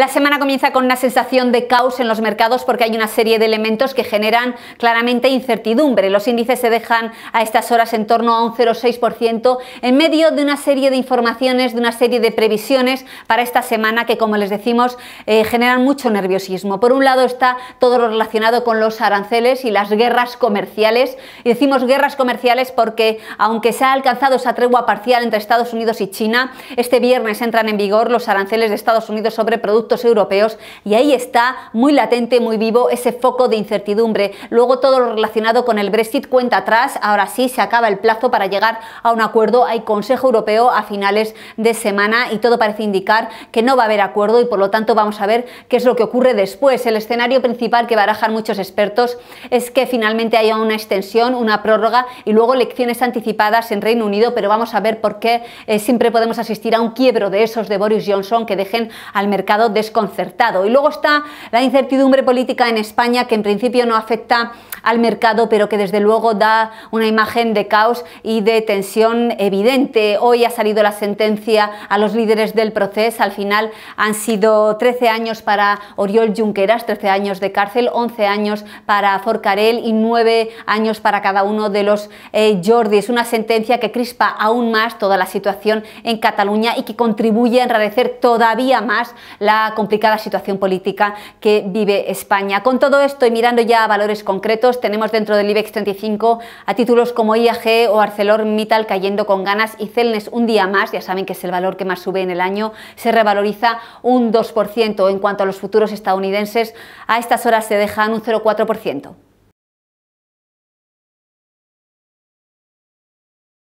La semana comienza con una sensación de caos en los mercados porque hay una serie de elementos que generan claramente incertidumbre. Los índices se dejan a estas horas en torno a un 0,6% en medio de una serie de informaciones, de una serie de previsiones para esta semana que, como les decimos, eh, generan mucho nerviosismo. Por un lado está todo lo relacionado con los aranceles y las guerras comerciales. Y decimos guerras comerciales porque, aunque se ha alcanzado esa tregua parcial entre Estados Unidos y China, este viernes entran en vigor los aranceles de Estados Unidos sobre productos europeos y ahí está muy latente, muy vivo ese foco de incertidumbre. Luego todo lo relacionado con el Brexit cuenta atrás, ahora sí se acaba el plazo para llegar a un acuerdo, hay Consejo Europeo a finales de semana y todo parece indicar que no va a haber acuerdo y por lo tanto vamos a ver qué es lo que ocurre después. El escenario principal que barajan muchos expertos es que finalmente haya una extensión, una prórroga y luego elecciones anticipadas en Reino Unido, pero vamos a ver por qué eh, siempre podemos asistir a un quiebro de esos de Boris Johnson que dejen al mercado de desconcertado. Y luego está la incertidumbre política en España, que en principio no afecta al mercado, pero que desde luego da una imagen de caos y de tensión evidente. Hoy ha salido la sentencia a los líderes del proceso. Al final han sido 13 años para Oriol Junqueras, 13 años de cárcel, 11 años para Forcarel y 9 años para cada uno de los Jordis, eh, Jordi. Es una sentencia que crispa aún más toda la situación en Cataluña y que contribuye a enrarecer todavía más la complicada situación política que vive España. Con todo esto y mirando ya a valores concretos, tenemos dentro del IBEX 35 a títulos como IAG o ArcelorMittal cayendo con ganas y Celnes un día más, ya saben que es el valor que más sube en el año, se revaloriza un 2%. En cuanto a los futuros estadounidenses, a estas horas se dejan un 0,4%.